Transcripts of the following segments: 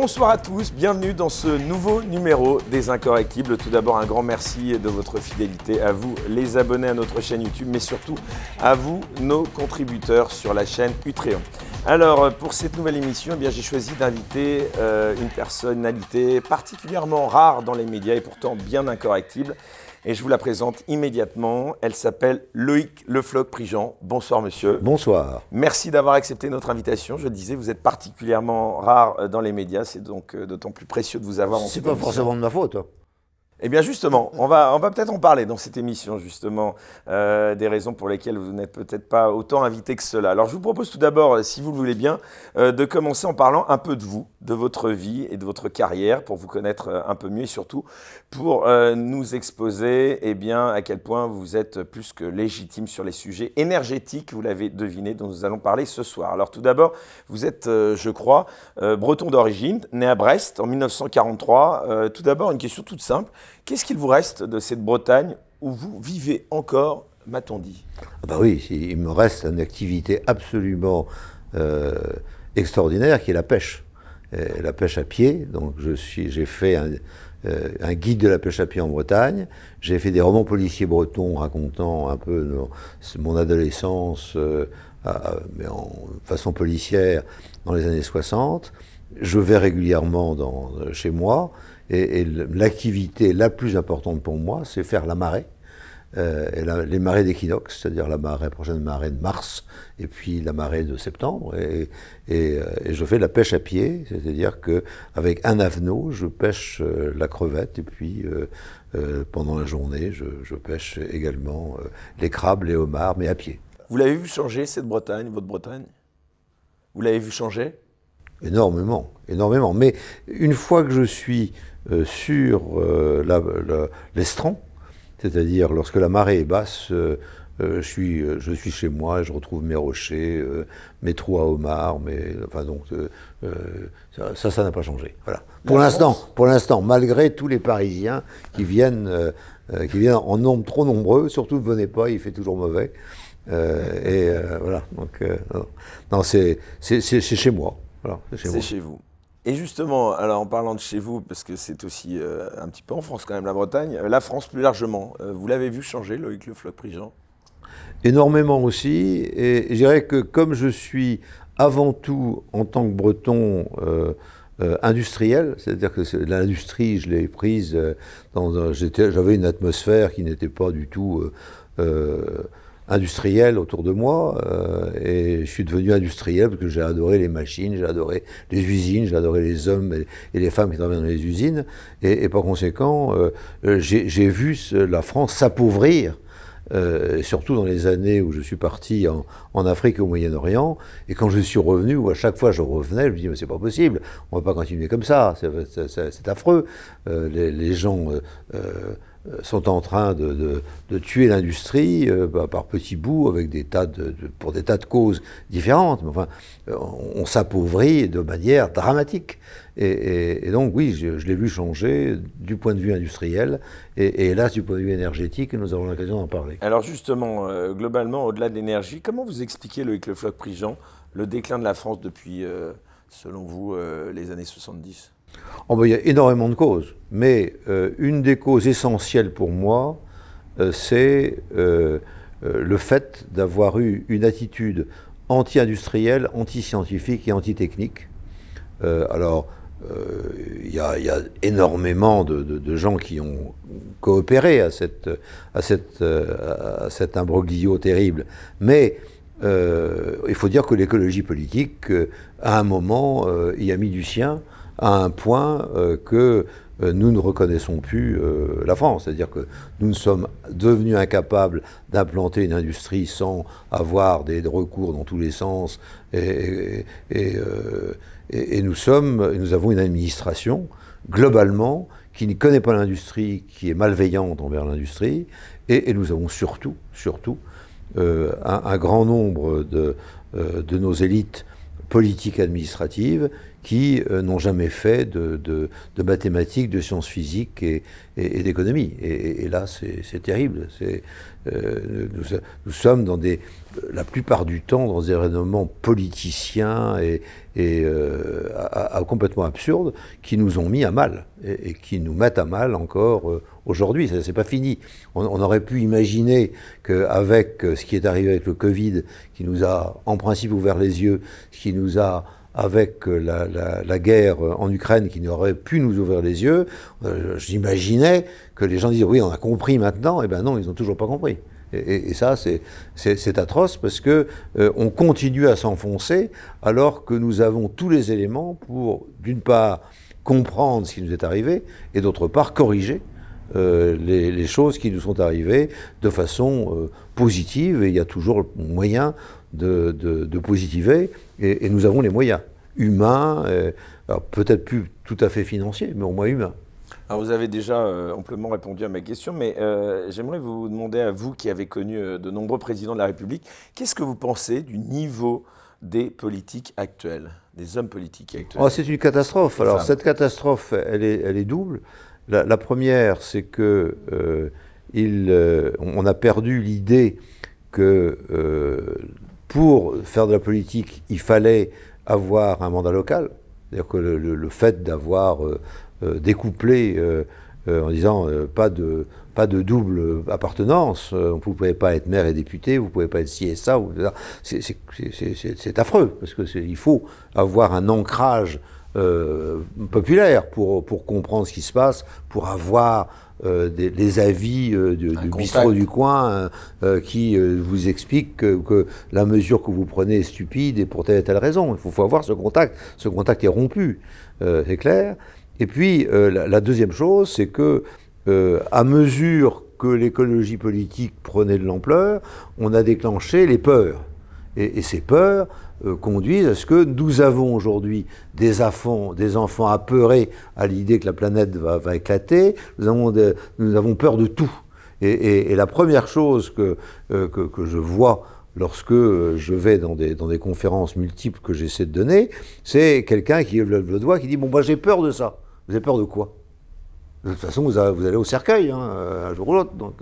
Bonsoir à tous, bienvenue dans ce nouveau numéro des Incorrectibles. Tout d'abord, un grand merci de votre fidélité à vous, les abonnés à notre chaîne YouTube, mais surtout à vous, nos contributeurs sur la chaîne Utréon. Alors, pour cette nouvelle émission, eh j'ai choisi d'inviter euh, une personnalité particulièrement rare dans les médias et pourtant bien incorrectible et je vous la présente immédiatement. Elle s'appelle Loïc Lefloc-Prigent. Bonsoir monsieur. Bonsoir. Merci d'avoir accepté notre invitation. Je le disais, vous êtes particulièrement rare euh, dans les médias, c'est donc euh, d'autant plus précieux de vous avoir. C'est pas forcément de ma faute. Hein. Eh bien justement, on va, peut-être en parler dans cette émission justement euh, des raisons pour lesquelles vous n'êtes peut-être pas autant invité que cela. Alors je vous propose tout d'abord, euh, si vous le voulez bien, euh, de commencer en parlant un peu de vous, de votre vie et de votre carrière pour vous connaître un peu mieux et surtout pour nous exposer eh bien, à quel point vous êtes plus que légitime sur les sujets énergétiques, vous l'avez deviné, dont nous allons parler ce soir. Alors tout d'abord, vous êtes, je crois, breton d'origine, né à Brest en 1943. tout d'abord, une question toute simple. Qu'est-ce qu'il vous reste de cette Bretagne où vous vivez encore, m'a-t-on dit ah bah Oui, il me reste une activité absolument euh, extraordinaire qui est la pêche. Euh, la pêche à pied, donc j'ai fait euh, un, guide de la pêche à pied en Bretagne, j'ai fait des romans policiers bretons racontant un peu mon, adolescence mais en façon policière dans les années 60. Je vais régulièrement dans, chez moi et, l'activité la plus importante pour moi, c'est faire la marée. Euh, les marées d'équinoxe, c'est-à-dire la marée, prochaine marée de mars, et puis la marée de septembre, et, euh, je fais la pêche à pied, c'est-à-dire qu'avec un avenot, je pêche euh, la crevette, et puis pendant la journée, je, je pêche également les crabes, les homards, mais à pied. Vous l'avez vu changer cette Bretagne, votre Bretagne Vous l'avez vu changer Énormément, énormément. Mais une fois que je suis euh, sur euh, l'estran, c'est-à-dire lorsque la marée est basse, euh, je, suis, je suis chez moi je retrouve mes rochers, mes trous à homards, mais enfin donc ça, ça n'a pas changé. Voilà. Pour l'instant, pour l'instant, malgré tous les Parisiens qui viennent, qui viennent en nombre trop nombreux, surtout ne venez pas, il fait toujours mauvais. et voilà, donc non, c'est chez moi. c'est chez vous. Et justement, alors en parlant de chez vous, parce que c'est aussi euh, un petit peu en France quand même, la Bretagne, euh, la France plus largement, euh, vous l'avez vu changer, Loïc Le prigent Énormément aussi. Et je dirais que comme je suis avant tout, en tant que breton, industriel, c'est-à-dire que l'industrie, je l'ai prise dans, j'avais une atmosphère qui n'était pas du tout industriel autour de moi. Euh, et je suis devenu industriel parce que j'ai adoré les machines, j'ai adoré les usines, j'ai adoré les hommes et, les femmes qui travaillent dans les usines. Et, par conséquent, euh, euh, j'ai vu la France s'appauvrir. surtout dans les années où je suis parti en, Afrique et au Moyen-Orient, et quand je suis revenu, ou à chaque fois je revenais, je me disais mais c'est pas possible, on va pas continuer comme ça, c'est affreux. Les, les, gens euh, sont en train de, tuer l'industrie euh, bah, par petits bouts avec des tas pour des tas de causes différentes. Mais enfin, euh, on, s'appauvrit de manière dramatique. Et, donc oui, je, l'ai vu changer du point de vue industriel et, hélas du point de vue énergétique, nous avons l'occasion d'en parler. Alors justement, globalement, au-delà de l'énergie, comment vous expliquez, Loïc Le Floch-Prigent, le déclin de la France depuis, selon vous, les années 70 Oh, ben, il y a énormément de causes, mais euh, une des causes essentielles pour moi, euh, c'est euh, le fait d'avoir eu une attitude anti-industrielle, anti-scientifique et anti-technique. alors, il y, a énormément de, gens qui ont coopéré à, cet imbroglio terrible. Mais il faut dire que l'écologie politique, à un moment, y a mis du sien à un point euh, que euh, nous ne reconnaissons plus euh, la France. C'est-à-dire que nous sommes devenus incapables d'implanter une industrie sans avoir des recours dans tous les sens. Et, et, nous, sommes, nous avons une administration, globalement, qui ne connaît pas l'industrie, qui est malveillante envers l'industrie. Et, nous avons surtout, surtout, un, grand nombre de, de nos élites politiques administratives qui euh, n'ont jamais fait de, mathématiques, de sciences physiques et, d'économie. Et, là, c'est terrible. Euh, nous, sommes dans des, la plupart du temps dans des raisonnements politiciens et, euh, complètement absurdes qui nous ont mis à mal et, qui nous mettent à mal encore aujourd'hui. C'est pas fini. On, aurait pu imaginer qu'avec ce qui est arrivé avec le Covid, qui nous a en principe ouvert les yeux, ce qui nous a avec euh, la, guerre en Ukraine qui n'aurait pu nous ouvrir les yeux, euh, j'imaginais que les gens disaient oui, on a compris maintenant. et eh bien non, ils n'ont toujours pas compris. Et, ça, c'est atroce parce que euh, on continue à s'enfoncer alors que nous avons tous les éléments pour, d'une part, comprendre ce qui nous est arrivé et d'autre part, corriger les, les, choses qui nous sont arrivées de façon positive. Et il y a toujours moyen de, de, positiver, et, nous avons les moyens humains, euh, peut-être plus tout à fait financiers, mais au moins humains. Alors vous avez déjà euh, amplement répondu à ma question, mais euh, j'aimerais vous demander à vous qui avez connu de nombreux présidents de la République, qu'est-ce que vous pensez du niveau des politiques actuelles, des hommes politiques actuels oh, C'est une catastrophe. Alors cette catastrophe, elle est, elle est double. La, la première, c'est que il, on a perdu l'idée que pour faire de la politique, il fallait avoir un mandat local. C'est-à-dire que le, fait d'avoir euh, euh, découplé euh, en disant pas, de, pas de double appartenance, vous ne pouvez pas être maire et député, vous ne pouvez pas être ci et ça, c'est affreux, parce qu'il faut avoir un ancrage populaire pour comprendre ce qui se passe, pour avoir euh, des, les avis euh, du, du coin hein, euh, qui vous explique que, la mesure que vous prenez est stupide et pour telle et telle raison. Il faut, avoir ce contact. Ce contact est rompu, c'est clair. Et puis la, deuxième chose, c'est que à mesure que l'écologie politique prenait de l'ampleur, on a déclenché les peurs. et ces peurs euh, conduisent à ce que nous avons aujourd'hui des, enfants, des enfants apeurés à l'idée que la planète va, éclater, nous avons, peur de tout. Et, la première chose euh, que, que, je vois lorsque euh, je vais dans des, dans des conférences multiples que j'essaie de donner, c'est quelqu'un qui lève le doigt, qui dit, bon, moi bah, j'ai peur de ça. Vous avez peur de quoi de toute façon, vous, allez au cercueil, hein, un jour ou l'autre. Donc,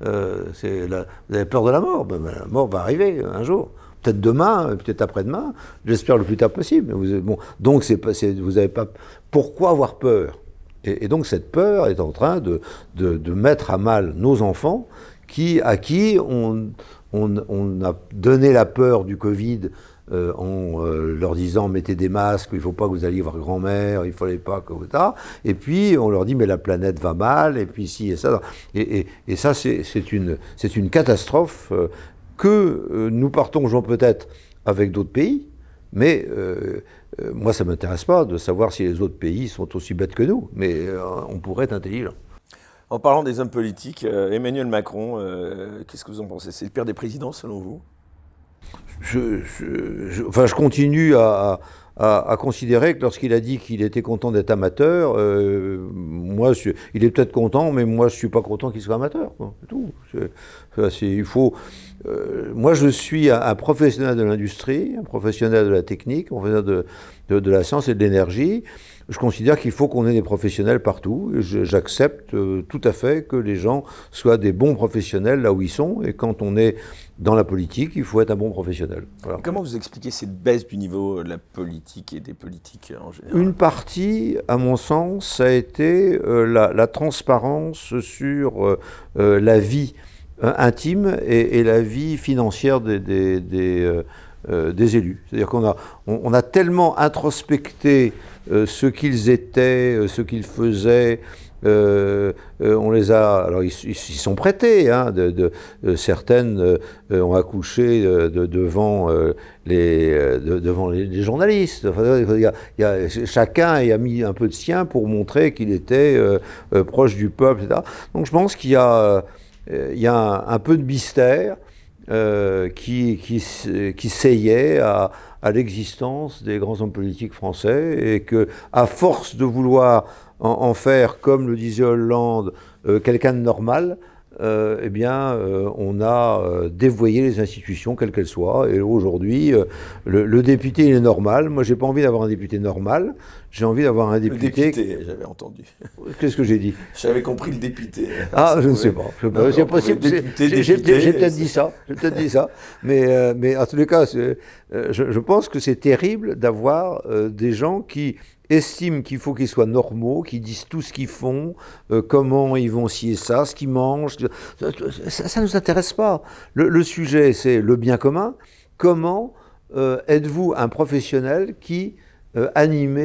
vous avez peur de la mort. Ben, ben, la mort va arriver un jour peut-être demain, euh, peut-être après-demain, j'espère le plus tard possible. donc, vous n'avez pas. Pourquoi avoir peur et, donc, cette peur est en train de, de, mettre à mal nos enfants, qui, à qui on, on, a donné la peur du Covid euh, en euh, leur disant mettez des masques, il ne faut pas que vous alliez voir grand-mère, il ne fallait pas que vous Et puis on leur dit mais la planète va mal, et puis si et ça. Et, et, ça c'est une, une catastrophe que euh, nous partons, Jean, peut-être avec d'autres pays, mais euh, euh, moi, ça ne m'intéresse pas de savoir si les autres pays sont aussi bêtes que nous, mais on pourrait être intelligent. En parlant des hommes politiques, Emmanuel Macron, qu'est-ce que vous en pensez C'est le pire des présidents, selon vous je, enfin, je continue à, à, considérer que lorsqu'il a dit qu'il était content d'être amateur, euh, moi, il est peut-être content, mais moi, je ne suis pas content qu'il soit amateur. Quoi. Tout. il faut. Euh, moi, je suis un, professionnel de l'industrie, un professionnel de la technique, un professionnel de, de, de la science et de l'énergie. Je considère qu'il faut qu'on ait des professionnels partout. J'accepte euh, tout à fait que les gens soient des bons professionnels là où ils sont. Et quand on est dans la politique, il faut être un bon professionnel. Comment vous expliquez cette baisse du niveau de la politique et des politiques euh, en général Une partie, à mon sens, a été euh, la, transparence sur euh, la vie intime et, la vie financière des, des, élus. C'est-à-dire qu'on a, a, tellement introspecté ce qu'ils étaient, ce qu'ils faisaient, euh, euh, on les a, alors ils, s'y sont prêtés, hein, certaines euh, ont accouché devant, les, devant les, journalistes. chacun y a mis un peu de sien pour montrer qu'il était proche du peuple, Donc je pense qu'il y a, y un, peu de mystère qui, qui, qui, à à l'existence des grands hommes politiques français et que, à force de vouloir en, faire, comme le disait Hollande, euh, quelqu'un de normal, euh, eh bien, euh, on a euh, dévoyé les institutions, quelles qu'elles soient. Et aujourd'hui, le, député, il est normal. Moi, j'ai pas envie d'avoir un député normal. J'ai envie d'avoir un député. Le député, j'avais entendu. Qu'est-ce que j'ai dit J'avais compris le député. Ah, je ne sais pas. C'est possible. J'ai peut-être dit ça. J'ai peut-être dit ça. Mais, mais en tous les cas, je, je, pense que c'est terrible d'avoir des gens qui estiment qu'il faut qu'ils soient normaux, qu'ils disent tout ce qu'ils font, euh, comment ils vont scier ça, ce qu'ils mangent. Ça ne nous intéresse pas. Le, sujet, c'est le bien commun. Comment euh, êtes-vous un professionnel qui euh, anime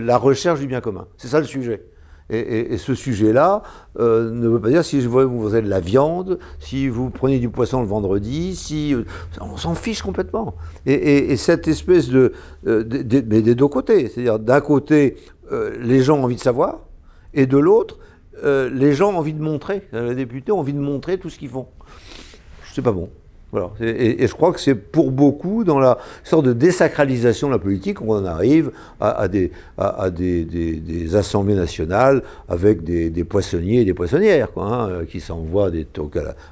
la recherche du bien commun C'est ça le sujet. Et, ce sujet-là euh, ne veut pas dire si vous avez de la viande, si vous prenez du poisson le vendredi, si euh, on s'en fiche complètement. Et, cette espèce de, euh, mais des deux côtés, c'est-à-dire d'un côté les gens ont envie de savoir, et de l'autre les gens ont envie de montrer, les députés ont envie de montrer tout ce qu'ils font. C'est pas bon. Et, je crois que c'est pour beaucoup dans la sorte de désacralisation de la politique qu'on arrive à, des, des, assemblées nationales avec des, poissonniers et des poissonnières quoi, hein, qui s'envoient des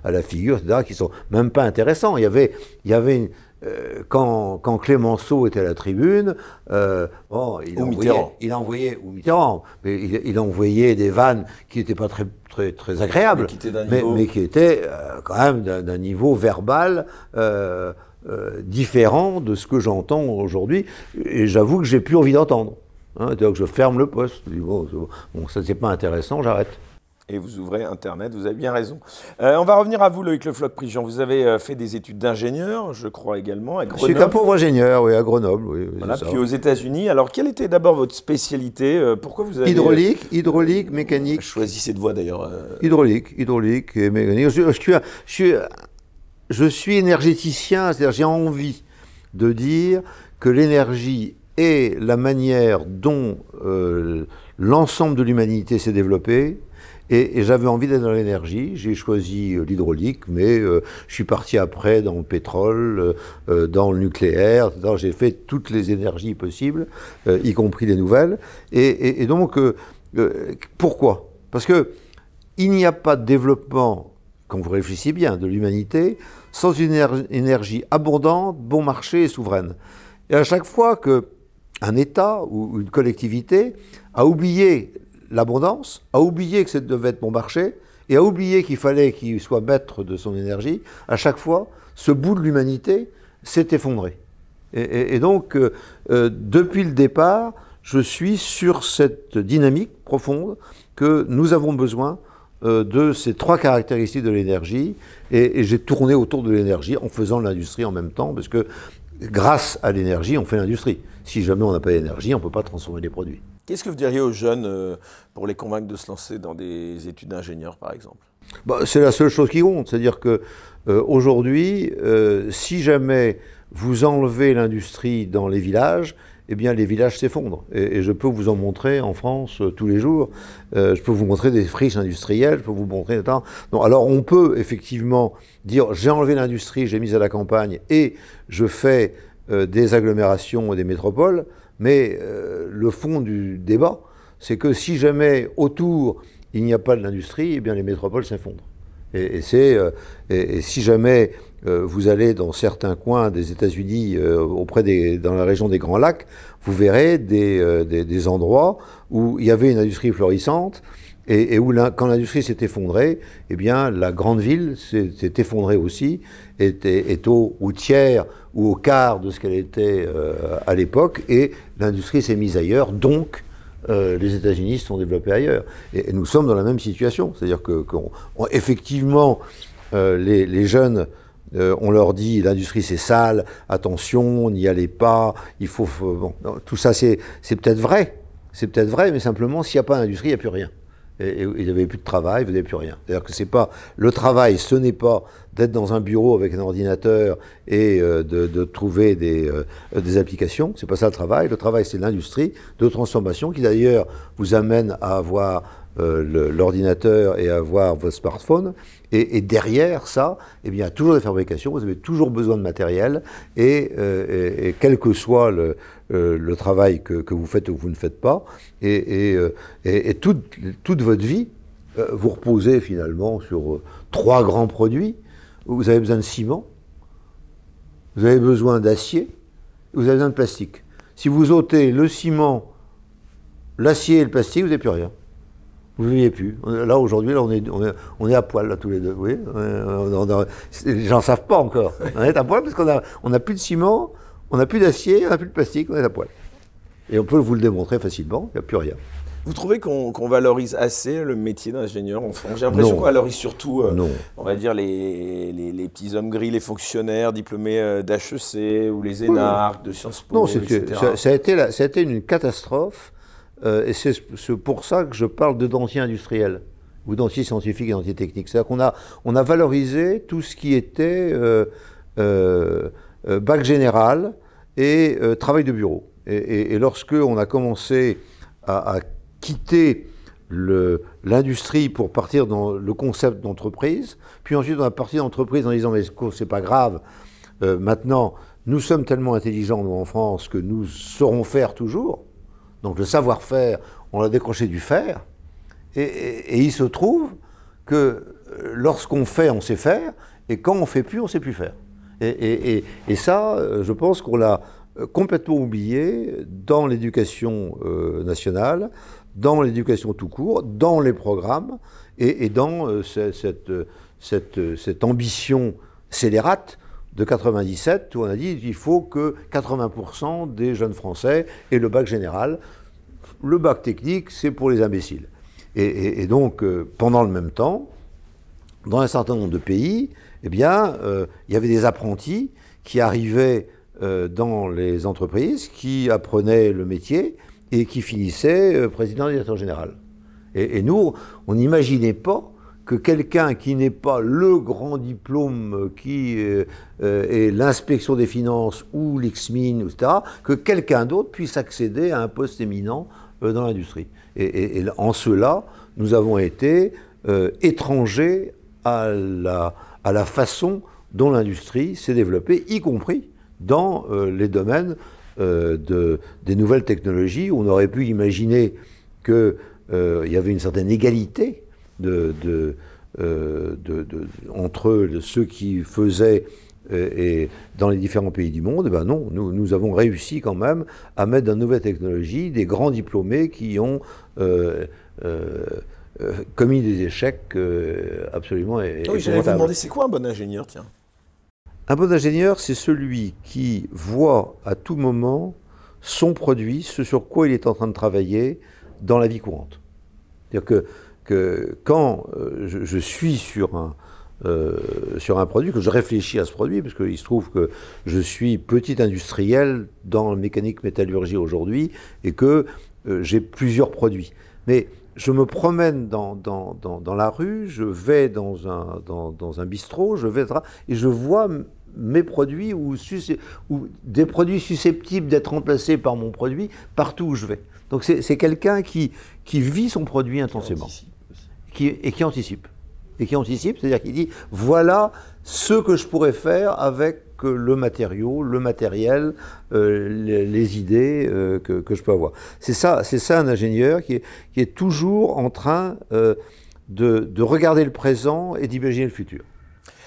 à la, figure, etc., qui sont même pas intéressants. Il y avait, il y avait une, euh, quand, quand, Clémenceau était à la tribune, euh, il, envoyait, il envoyait, ou mais il, envoyait des vannes qui n'étaient pas très, très, très agréables, mais qui étaient, mais, qui euh, quand même d'un niveau verbal différent de ce que j'entends aujourd'hui, et j'avoue que j'ai plus envie d'entendre. Hein, que je ferme le poste, je dis, bon, bon ça c'est pas intéressant, j'arrête et vous ouvrez Internet, vous avez bien raison. Euh, on va revenir à vous, Loïc Le prigent Vous avez euh, fait des études d'ingénieur, je crois également, à Grenoble. Je suis un pauvre ingénieur, oui, à Grenoble. Oui, voilà, puis aux États-Unis. Alors, quelle était d'abord votre spécialité euh, Pourquoi vous avez. Hydraulique, hydraulique, mécanique. Choisi cette voie d'ailleurs. Hydraulique, hydraulique et mécanique. Je, suis, je, suis, je suis énergéticien, c'est-à-dire j'ai envie de dire que l'énergie est la manière dont l'ensemble de l'humanité s'est développée, et, j'avais envie d'être dans l'énergie. J'ai choisi euh, l'hydraulique, mais euh, je suis parti après dans le pétrole, euh, dans le nucléaire. J'ai fait toutes les énergies possibles, y compris les nouvelles. Et, et donc, pourquoi Parce que il n'y a pas de développement, quand vous réfléchissez bien, de l'humanité sans une énergie abondante, bon marché et souveraine. Et à chaque fois que un État ou une collectivité a oublié l'abondance, a oublié que ça devait être mon marché, et a oublié qu'il fallait qu'il soit maître de son énergie, à chaque fois, ce bout de l'humanité s'est effondré. Et, donc, euh, euh, depuis le départ, je suis sur cette dynamique profonde que nous avons besoin euh, de ces trois caractéristiques de l'énergie. Et, j'ai tourné autour de l'énergie en faisant l'industrie en même temps, parce que grâce à l'énergie, on fait l'industrie. Si jamais on n'a pas d'énergie, on ne peut pas transformer les produits. Qu'est-ce que vous diriez aux jeunes euh, pour les convaincre de se lancer dans des études d'ingénieur, par exemple bah, C'est la seule chose qui compte. C'est-à-dire que euh, aujourd'hui, euh, si jamais vous enlevez l'industrie dans les villages, eh bien les villages s'effondrent. Et, je peux vous en montrer en France tous les jours. je peux vous montrer des friches industrielles, je peux vous montrer... alors on peut effectivement dire j'ai enlevé l'industrie, j'ai mis à la campagne et je fais des agglomérations et des métropoles. Mais euh, le fond du débat, c'est que si jamais autour il n'y a pas de l'industrie, eh bien les métropoles s'effondrent. Et, euh, si jamais euh, vous allez dans certains coins des États-Unis, auprès des, dans la région des Grands Lacs, vous verrez des, des, endroits où il y avait une industrie florissante, et, où quand l'industrie s'est effondrée, eh bien la grande ville s'est, effondrée aussi, est, est, au, tiers ou au quart de ce qu'elle était euh, à l'époque, et l'industrie s'est mise ailleurs, donc euh, les États-Unis se sont développés ailleurs. Et, nous sommes dans la même situation, c'est-à-dire que, effectivement, euh, les, jeunes, on leur dit l'industrie c'est sale, attention, n'y allez pas, il faut, tout ça c'est peut-être vrai, c'est peut-être vrai, mais simplement s'il n'y a pas d'industrie, il n'y a plus rien et, et vous plus de travail, vous n'avez plus rien. cest que pas le travail, ce n'est pas d'être dans un bureau avec un ordinateur et euh, de, trouver des, applications, euh, ce applications. C'est pas ça le travail. Le travail, c'est l'industrie de transformation qui d'ailleurs vous amène à avoir euh, l'ordinateur et avoir votre smartphone. Et, derrière ça, eh bien, toujours des fabrications, vous avez toujours besoin de matériel, et, euh, quel que soit le, euh, travail que, vous faites ou que vous ne faites pas, et, toute, toute, votre vie, vous reposez finalement sur trois grands produits. Vous avez besoin de ciment, vous avez besoin d'acier, vous avez besoin de plastique. Si vous ôtez le ciment, l'acier et le plastique, vous n'avez plus rien. Vous ne viviez plus. Là, aujourd'hui, on est, on, est, on est, à poil, là, tous les deux. Oui, euh, les gens ne savent pas encore. On est à poil parce qu'on n'a on a plus de ciment, on n'a plus d'acier, on n'a plus de plastique, on est à poil. Et on peut vous le démontrer facilement, il n'y a plus rien. Vous trouvez qu'on valorise assez le métier d'ingénieur en France J'ai l'impression qu'on valorise surtout, euh, on va dire, les, petits hommes gris, les fonctionnaires diplômés euh, d'HEC ou les énarques de Sciences Po, non, etc. Ça, a été ça a été une catastrophe euh, et c'est pour ça que je parle de dentier industriel ou dentier scientifique et dentier technique. C'est-à-dire qu'on a, on a valorisé tout ce qui était euh, euh, bac général et travail de bureau. Et, et, lorsque on a commencé à, quitter l'industrie pour partir dans le concept d'entreprise, puis ensuite on a parti d'entreprise en disant mais c'est pas grave, maintenant nous sommes tellement intelligents en France que nous saurons faire toujours, donc le savoir-faire, on l'a décroché du fer. Et, il se trouve que euh, lorsqu'on fait, on sait faire. Et quand on fait plus, on sait plus faire. Et, ça, euh, je pense qu'on l'a euh, complètement oublié dans l'éducation nationale, dans l'éducation tout court, dans les programmes et, dans cette, cette ambition scélérate de 97 où on a dit qu'il faut que 80% des jeunes Français aient le bac général. Le bac technique, c'est pour les imbéciles. Et, donc, euh, pendant le même temps, dans un certain nombre de pays, eh bien, euh, il y avait des apprentis qui arrivaient euh, dans les entreprises, qui apprenaient le métier et qui finissaient président-directeur général. Et, et, nous, on n'imaginait pas que quelqu'un qui n'est pas le grand diplôme qui euh, euh, est l'inspection des finances ou l'X-Min, etc., que quelqu'un d'autre puisse accéder à un poste éminent euh, dans l'industrie. Et, en cela, nous avons été étrangers à la, façon dont l'industrie s'est développée, y compris dans les domaines des nouvelles technologies. On aurait pu imaginer qu'il y avait une certaine égalité euh, de, entre ceux qui faisaient euh, et dans les différents pays du monde, eh ben non, nous, nous, avons réussi quand même à mettre dans nouvelle technologie des grands diplômés qui ont euh, commis des échecs absolument Oui, j'allais vous demander, c'est quoi un bon ingénieur, tiens Un bon ingénieur, c'est celui qui voit à tout moment son produit, ce sur quoi il est en train de travailler dans la vie courante. C'est-à-dire que que quand euh, je, suis sur un, euh, sur un produit, que je réfléchis à ce produit, parce qu'il se trouve que je suis petit industriel dans la mécanique métallurgie aujourd'hui et que euh, j'ai plusieurs produits. Mais je me promène dans, dans, dans, la rue, je vais dans un, dans, un bistrot, je vais, et je vois mes produits ou, des produits susceptibles d'être remplacés par mon produit partout où je vais. Donc c'est quelqu'un qui, qui vit son produit intensément et qui anticipe. Et qui anticipe, c'est-à-dire qui dit voilà ce que je pourrais faire avec euh, le matériau, le matériel, euh, les, idées euh, que, je peux avoir. C'est ça, c'est ça un ingénieur qui est, qui est toujours en train de, regarder le présent et d'imaginer le futur.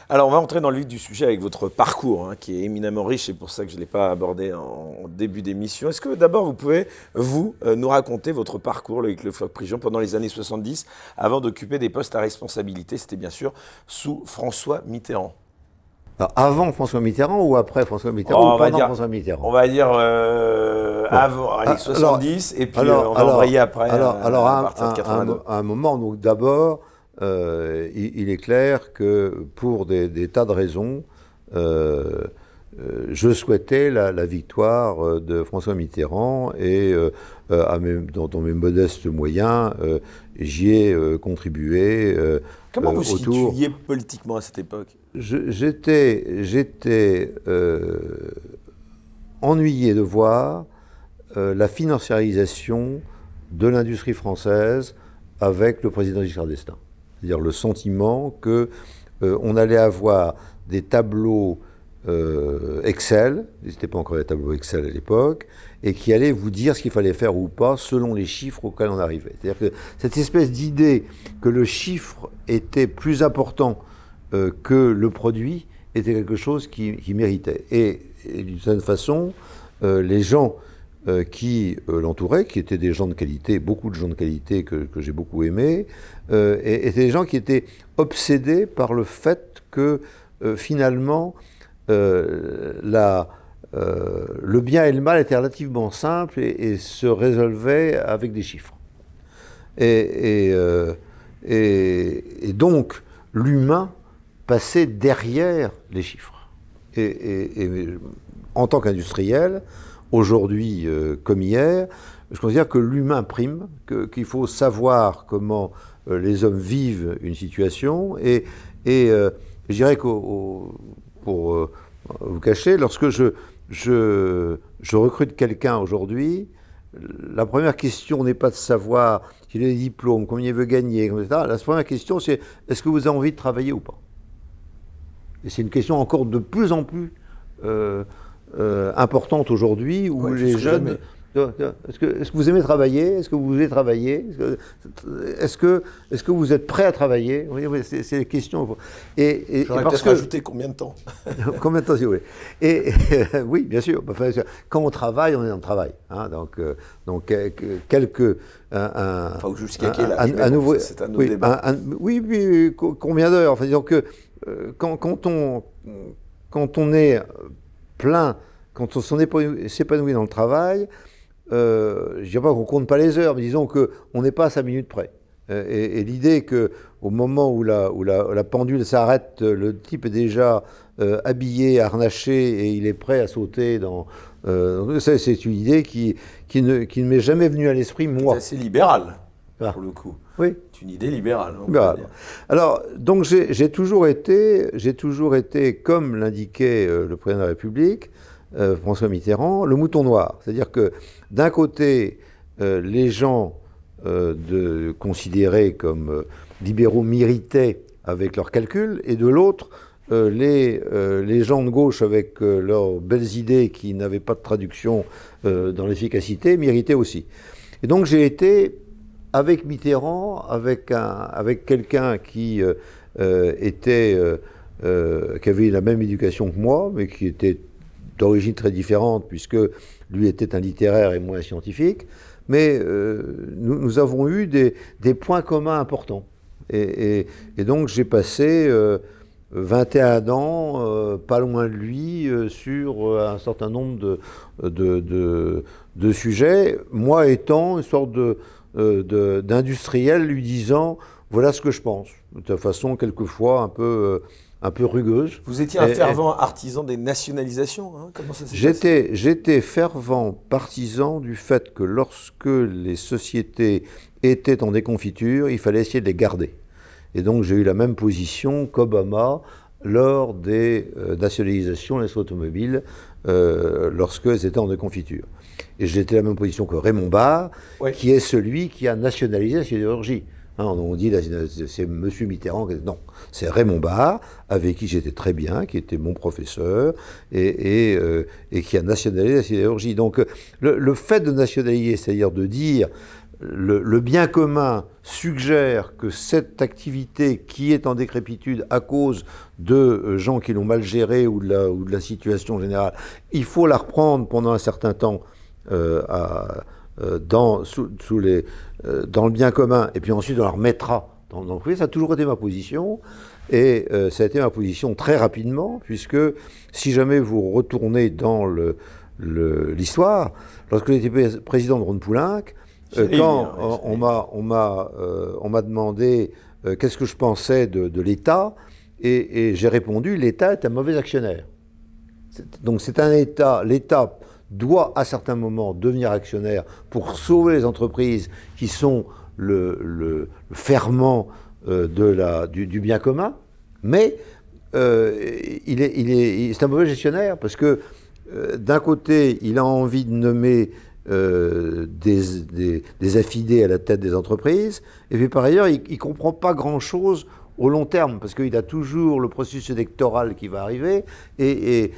Alors, on va entrer dans le vif du sujet avec votre parcours, hein, qui est éminemment riche, c'est pour ça que je ne l'ai pas abordé en début d'émission. Est-ce que d'abord, vous pouvez, vous, euh, nous raconter votre parcours avec le Floc Prison pendant les années 70, avant d'occuper des postes à responsabilité C'était bien sûr sous François Mitterrand. avant François Mitterrand ou après François Mitterrand oh, ou pendant François Mitterrand On va dire euh, avant les 70 et puis euh, on va après. Alors, à, un, moment, donc d'abord, euh, il, est clair que pour des, tas de raisons, euh, euh, je souhaitais la, victoire de François Mitterrand et à dans, mes modestes moyens, j'y ai contribué. Comment vous situiez politiquement à cette époque J'étais ennuyé de voir la financiarisation de l'industrie française avec le président Giscard d'Estaing c'est-à-dire le sentiment que euh, on allait avoir des tableaux euh, Excel, n'était pas encore des tableaux Excel à l'époque, et qui allait vous dire ce qu'il fallait faire ou pas selon les chiffres auxquels on arrivait. C'est-à-dire que cette espèce d'idée que le chiffre était plus important euh, que le produit était quelque chose qui, méritait. et d'une certaine façon, les gens euh, qui euh, l'entouraient, qui étaient des gens de qualité, beaucoup de gens de qualité que, j'ai beaucoup aimés, euh, étaient et, des gens qui étaient obsédés par le fait que finalement la, le bien et le mal étaient relativement simples et, se résolvaient avec des chiffres. Et, et donc l'humain passait derrière les chiffres. Et, en tant qu'industriel, aujourd'hui euh, comme hier. Je considère que l'humain prime, qu'il faut savoir comment euh, les hommes vivent une situation. Et, et euh, je dirais que, pour vous cacher, lorsque je, je, je recrute quelqu'un aujourd'hui, la première question n'est pas de savoir s'il a des diplômes, combien il veut gagner, etc. La première question, c'est est-ce que vous avez envie de travailler ou pas Et c'est une question encore de plus en plus euh, importante aujourd'hui où les jeunes. Est-ce que, est que, vous aimez travailler Est-ce que vous voulez travailler Est-ce que, est que, vous êtes prêt à travailler C'est les questions. Et, et, J'aurais parce que ajouter combien de temps Combien de temps, si vous voulez. Et, oui, bien sûr. quand on travaille, on est en travail. Hein. donc, euh, donc euh, quelques un, enfin, jusqu'à quel c'est un autre oui, débat. oui, combien d'heures Enfin, que quand, quand, on quand on est plein, quand on s'épanouit dans le travail, euh, je ne dis pas qu'on compte pas les heures, mais disons qu'on n'est pas à 5 minutes près. Euh, et, et l'idée qu'au moment où la, pendule s'arrête, le type est déjà euh, habillé, harnaché, et il est prêt à sauter dans... c'est une idée qui, ne, m'est jamais venue à l'esprit, moi. C'est assez libéral, ah. pour le coup. Oui une idée libérale. alors, donc j'ai toujours été, j'ai toujours été, comme l'indiquait euh, le président de la République, euh, François Mitterrand, le mouton noir. C'est-à-dire que d'un côté, euh, les gens de, considérés comme libéraux m'irritaient avec leurs calculs, et de l'autre, les, les, gens de gauche avec leurs belles idées qui n'avaient pas de traduction dans l'efficacité m'irritaient aussi. Et donc j'ai été avec Mitterrand, avec, avec quelqu'un qui avait euh, euh, était, euh, qui avait la même éducation que moi, mais qui était d'origine très différente, puisque lui était un littéraire et moi un scientifique. Mais nous, avons eu des, des, points communs importants. Et, donc j'ai passé 21 ans, pas loin de lui, sur un certain nombre de, de, de sujets, moi étant une sorte de euh, d'industriels lui disant voilà ce que je pense, de façon quelquefois un peu, euh, un peu rugueuse. Vous étiez un fervent artisan des nationalisations, hein, comment ça j'étais, j'étais fervent partisan du fait que lorsque les sociétés étaient en déconfiture, il fallait essayer de les garder. Et donc j'ai eu la même position qu'Obama lors des euh, nationalisations des automobiles lorsque elles étaient en déconfiture et j'étais la même position que Raymond Barre, qui est celui qui a nationalisé la sidérurgie. Hein, on dit c'est Monsieur Mitterrand. Non, c'est Raymond Barre, avec qui j'étais très bien, qui était mon professeur et, euh, qui a nationalisé la sidérurgie. Donc le, fait de nationaliser, c'est-à-dire de dire le, bien commun suggère que cette activité qui est en décrépitude à cause de euh, gens qui l'ont mal gérée ou, ou de la situation générale, il faut la reprendre pendant un certain temps euh, euh, dans, sous, les, euh, dans le bien commun, et puis ensuite on la remettra dans, dans le privé, ça a toujours été ma position. Et ça a été ma position très rapidement, puisque si jamais vous retournez dans l'histoire, lorsque j'étais président de Ronde Poulenc, quand on, on m'a m'a demandé qu'est-ce que je pensais de, l'État, et, et j'ai répondu l'État est un mauvais actionnaire. Donc c'est un État, l'État doit à certains moments devenir actionnaire pour sauver les entreprises qui sont le, ferment euh, de la, du, bien commun, mais euh, il est, il est, c'est un mauvais gestionnaire parce que euh, d'un côté, il a envie de nommer des, des, des, affidés à la tête des entreprises, et puis par ailleurs, il ne comprend pas grand-chose au long terme, parce qu'il a toujours le processus électoral qui va arriver. Et,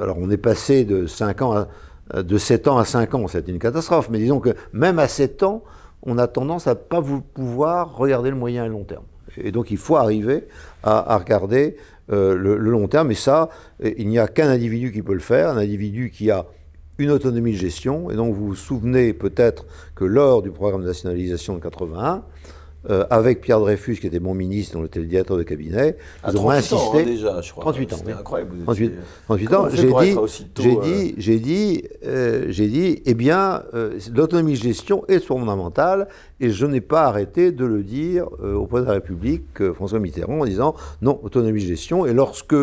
alors, on est passé de 5 ans à, de 7 ans à 5 ans, c'est une catastrophe. Mais disons que même à 7 ans, on a tendance à ne pas pouvoir regarder le moyen et le long terme. Et donc, il faut arriver à, regarder euh, le, long terme. Et ça, il n'y a qu'un individu qui peut le faire, un individu qui a une autonomie de gestion. Et donc, vous vous souvenez peut-être que lors du programme de nationalisation de 81, euh, avec Pierre Dreyfus, qui était mon ministre, dont j'étais le directeur de cabinet. ils ont insisté. Ans, hein, déjà, je crois. 38 ans. incroyable. 38, ans. J'ai euh, dit, j'ai dit, euh, j'ai dit, dit, eh bien, l'autonomie de gestion est fondamentale, et je n'ai pas arrêté de le dire au président de la République, François Mitterrand, en disant non, autonomie de gestion. Et lorsque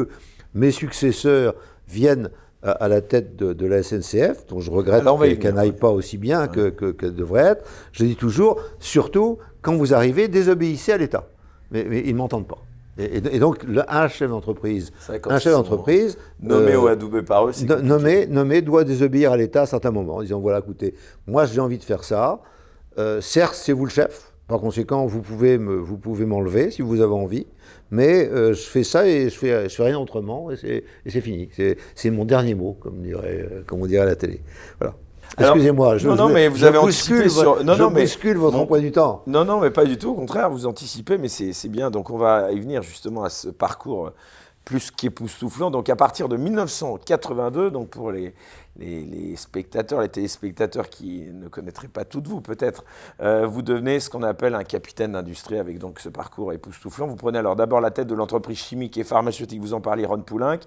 mes successeurs viennent à, la tête de, la SNCF, dont je regrette qu'elle n'aille pas aussi bien qu'elle devrait être. Je dis toujours, surtout, quand vous arrivez, désobéissez à l'État. Mais, ils ne m'entendent pas. Et, donc, le, un chef d'entreprise, un chef d'entreprise nommé ou euh, par eux, nommé, nommé doit désobéir à l'État à certains moments, en disant voilà, écoutez, moi j'ai envie de faire ça. Euh, certes, c'est vous le chef. Par conséquent, vous pouvez vous pouvez m'enlever si vous avez envie mais euh, je fais ça et je fais, je fais rien autrement, et c'est fini. C'est mon dernier mot, comme, dirait, euh, comme on dirait à la télé. Voilà. Excusez-moi, je, mais vous avez bouscule, non, mais... votre emploi du temps. Non, non, mais pas du tout, au contraire, vous anticipez, mais c'est bien. Donc on va y venir justement à ce parcours plus qu'époustouflant. Donc à partir de 1982, donc pour les, les, spectateurs, les téléspectateurs qui ne connaîtraient pas toutes vous peut-être, euh, vous devenez ce qu'on appelle un capitaine d'industrie avec donc ce parcours époustouflant. Vous prenez alors d'abord la tête de l'entreprise chimique et pharmaceutique, vous en parlez Ron Poulenc,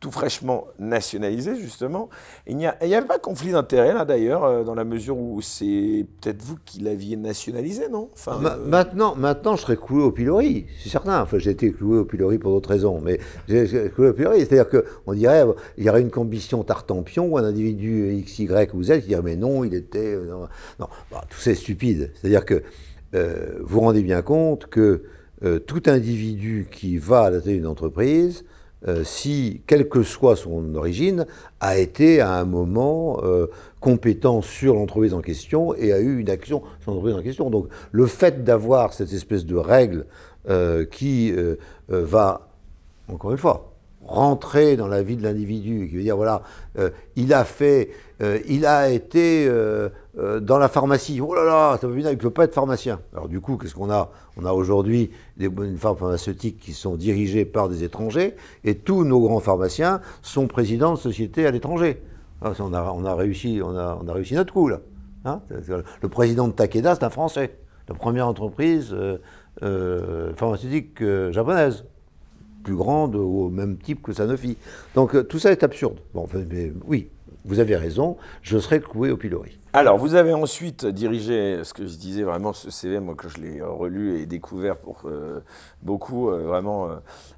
tout fraîchement nationalisé justement. Il n'y avait pas de conflit d'intérêt là d'ailleurs, euh, dans la mesure où c'est peut-être vous qui l'aviez nationalisé, non euh, maintenant, maintenant, je serais cloué au pilori, c'est certain. Enfin, j'ai été cloué au pilori pour d'autres raisons, mais cloué au pilori, c'est-à-dire qu'on dirait il y aurait une combustion tartampion ou individu X, Y ou Z qui dit ah, mais non, il était. Euh, non, bah, tout ça stupide. C'est-à-dire que euh, vous vous rendez bien compte que euh, tout individu qui va à la tête d'une entreprise, si, quelle que soit son origine, a été à un moment compétent sur l'entreprise en question et a eu une action sur l'entreprise en question. Donc le fait d'avoir cette espèce de règle qui va, encore une fois, rentrer dans la vie de l'individu, qui veut dire voilà, euh, il a fait, euh, il a été euh, dans la pharmacie. Oh là là, ça veut dire, il ne peut pas être pharmacien. Alors du coup, qu'est-ce qu'on a On a aujourd'hui des bonnes pharmaceutiques qui sont dirigées par des étrangers, et tous nos grands pharmaciens sont présidents de sociétés à l'étranger. Ah, on a, réussi, on a, réussi notre coup là. Hein le président de Takeda, c'est un Français, la première entreprise pharmaceutique japonaise plus grande ou au même type que Sanofi. Donc euh, tout ça est absurde. Bon, oui, vous avez raison, je serai cloué au pilori. Alors, vous avez ensuite dirigé, ce que je disais vraiment, ce CV, moi, que je l'ai relu et découvert pour euh, beaucoup, euh, vraiment,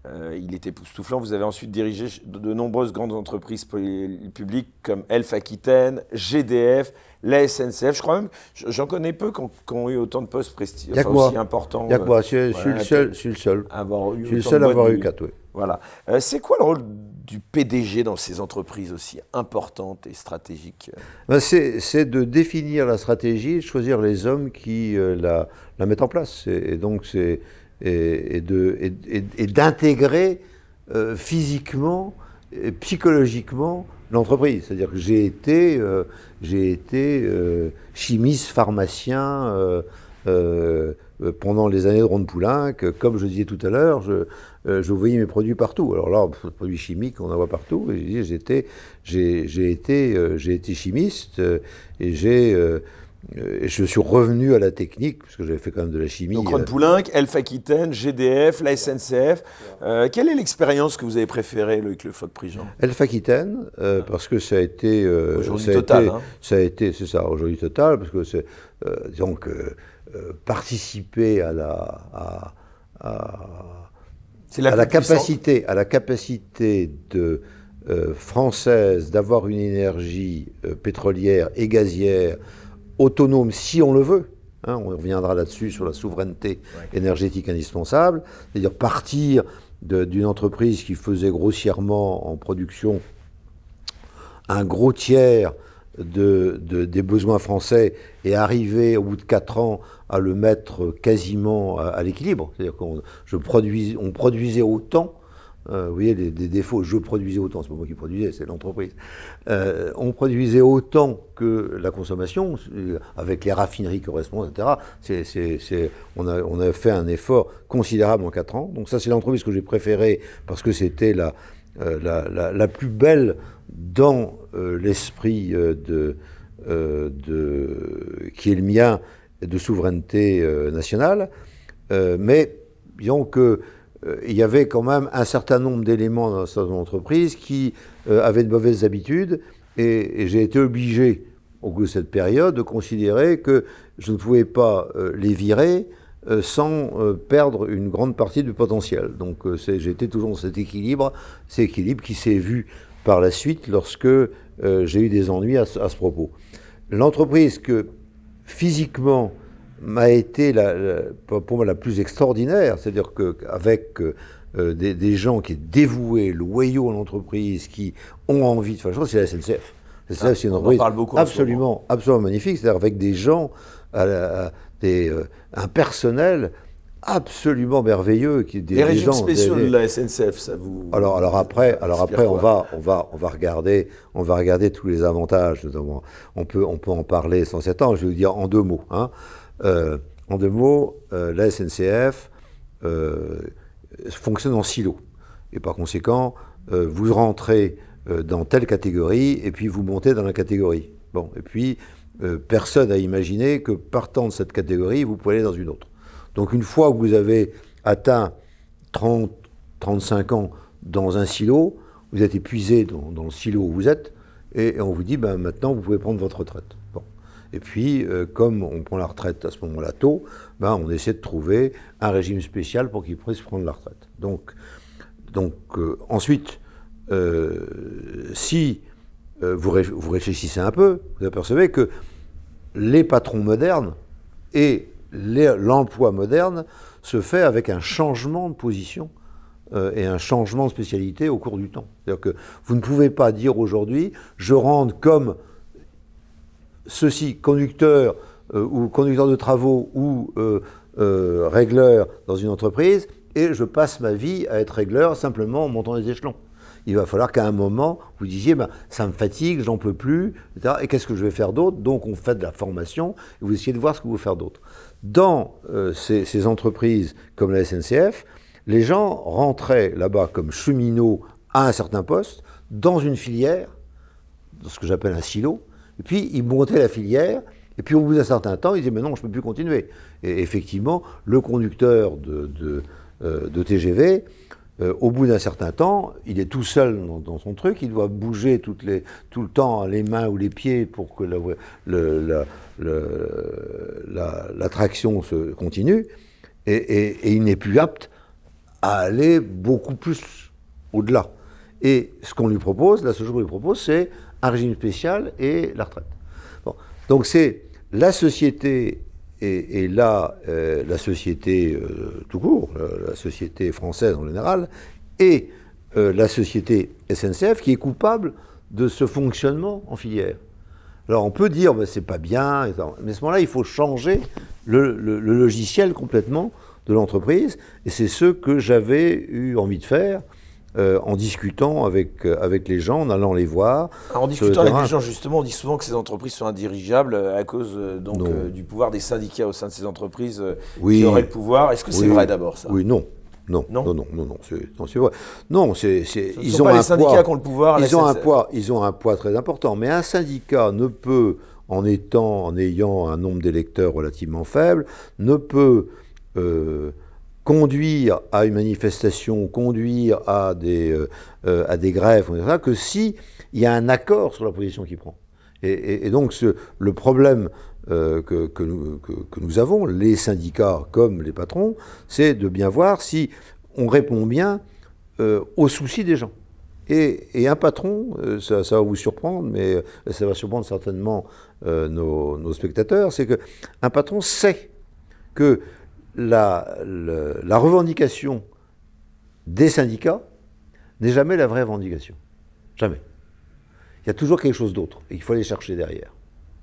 euh, il était époustouflant. Vous avez ensuite dirigé de, nombreuses grandes entreprises publiques comme Elf Aquitaine, GDF, la SNCF. Je crois même, j'en connais peu qui ont, eu autant de postes prestigieux, aussi importants. Il y a quoi Je suis le seul. Je suis le seul à avoir eu quatre, Voilà. c'est quoi le rôle du PDG dans ces entreprises aussi importantes et stratégiques euh ben, C'est de définir la stratégie et choisir les hommes qui euh, la, la, mettent en place. Et, donc, c'est. Et, d'intégrer euh, physiquement et psychologiquement l'entreprise. C'est-à-dire que j'ai été, j'ai été chimiste, pharmacien. Euh, pendant les années de Ronde comme je disais tout à l'heure, je, euh, voyais mes produits partout. Alors là, produits chimiques, on en voit partout. Et j'ai été, euh, j'ai, été, chimiste et j'ai. je suis revenu à la technique, parce que j'avais fait quand même de la chimie. Donc Ronde-Poulenc, Elf Aquitaine, GDF, la SNCF. quelle est l'expérience que vous avez préférée, Loïc Le Foc-Prigent Elf Aquitaine, ah. parce que ça a été... aujourd'hui total, hein. Ça a été, c'est ça, aujourd'hui total, parce que c'est... donc... Euh, participer à la, capacité, à la capacité de, euh, française d'avoir une énergie euh, pétrolière et gazière autonome si on le veut. Hein, on reviendra là-dessus sur la souveraineté énergétique indispensable, c'est-à-dire partir d'une entreprise qui faisait grossièrement en production un gros tiers de, des besoins français et arriver au bout de 4 ans à le mettre quasiment à, l'équilibre. C'est-à-dire qu'on je produis, on produisait autant. Euh, vous voyez, des, défauts, je produisais autant, c'est pas moi qui produisais, c'est l'entreprise. Euh, on produisait autant que la consommation, euh, avec les raffineries correspondent etc. on, a, on, a, fait un effort considérable en 4 ans. Donc ça, c'est l'entreprise que j'ai préférée parce que c'était la, la, la, plus belle dans euh, l'esprit euh, de, euh, de, qui est le mien de souveraineté nationale, mais disons que il y avait quand même un certain nombre d'éléments dans cette entreprise qui avaient de mauvaises habitudes et, j'ai été obligé au bout de cette période de considérer que je ne pouvais pas les virer sans perdre une grande partie du potentiel. Donc j'étais toujours dans cet équilibre, cet équilibre qui s'est vu par la suite lorsque euh, j'ai eu des ennuis à, ce propos. L'entreprise que physiquement m'a été la, pour moi la plus extraordinaire, c'est-à-dire qu'avec euh, euh, des, gens qui sont dévoués, loyaux à l'entreprise, qui ont envie de faire chose, c'est la SNCF. La SNCF, ah, c'est une entreprise absolument, absolument magnifique, c'est-à-dire avec des gens, un personnel absolument merveilleux qui des les régimes spéciaux de la SNCF ça vous alors alors après alors après on va on va on va regarder on va regarder tous les avantages on peut on peut en parler sans ans, je vais vous dire en deux mots hein. euh, en deux mots euh, la SNCF euh, fonctionne en silo et par conséquent vous rentrez dans telle catégorie et puis vous montez dans la catégorie bon et puis personne n'a imaginé que partant de cette catégorie vous pouvez aller dans une autre donc une fois que vous avez atteint 30, 35 ans dans un silo, vous êtes épuisé dans, le silo où vous êtes, et, on vous dit, ben, maintenant, vous pouvez prendre votre retraite. Bon. Et puis, euh, comme on prend la retraite à ce moment-là tôt, ben, on essaie de trouver un régime spécial pour qu'ils puissent prendre la retraite. Donc, donc euh, ensuite, euh, si vous réfléchissez un peu, vous apercevez que les patrons modernes et l'emploi moderne se fait avec un changement de position euh, et un changement de spécialité au cours du temps. C'est-à-dire que vous ne pouvez pas dire aujourd'hui, je rentre comme ceci, conducteur euh, ou conducteur de travaux ou euh, régleur dans une entreprise, et je passe ma vie à être régleur simplement en montant les échelons. Il va falloir qu'à un moment, vous disiez, ben, ça me fatigue, j'en peux plus, Et qu'est-ce que je vais faire d'autre Donc on fait de la formation, et vous essayez de voir ce que vous faire d'autre dans euh, ces, entreprises comme la SNCF, les gens rentraient là-bas comme cheminots à un certain poste, dans une filière, dans ce que j'appelle un silo, et puis ils montaient la filière, et puis au bout d'un certain temps, ils disaient, mais non, je ne peux plus continuer. Et effectivement, le conducteur de, de, euh, de TGV euh, au bout d'un certain temps, il est tout seul dans, son truc, il doit bouger toutes les, tout le temps les mains ou les pieds pour que la, se continue, et, il n'est plus apte à aller beaucoup plus au-delà. Et ce qu'on lui propose, la jour lui propose, c'est un régime spécial et la retraite. Donc c'est la société et, là, euh, la société euh, tout court, euh, la société française en général, et la société SNCF qui est coupable de ce fonctionnement en filière. Alors on peut dire, ce ben, c'est pas bien, mais à ce moment-là, il faut changer le logiciel complètement de l'entreprise, et c'est ce que j'avais eu envie de faire euh, en discutant avec, euh, avec les gens, en allant les voir. en discutant avec les gens, justement, on dit souvent que ces entreprises sont indirigeables euh, à cause donc, du pouvoir des syndicats au sein de ces entreprises oui. qui auraient le pouvoir. Est-ce que c'est vrai d'abord ça Oui, non. Non, non, non, non, non, c'est vrai. Non, c'est, ils ont pas un les syndicats qui ont le pouvoir. Ils ont un poids, ils ont un poids très important. Mais un syndicat ne peut, en étant, en ayant un nombre d'électeurs relativement faible, ne peut conduire à une manifestation, conduire à des, euh, euh, à des grèves, que si il y a un accord sur la position qu'il prend. Et, donc ce, le problème euh, que, que, nous, avons, les syndicats comme les patrons, c'est de bien voir si on répond bien aux soucis des gens. Et, un patron, ça, va vous surprendre, mais ça va surprendre certainement nos, nos, spectateurs, c'est qu'un patron sait que la, revendication des syndicats n'est jamais la vraie revendication. Jamais. Il y a toujours quelque chose d'autre et il faut aller chercher derrière.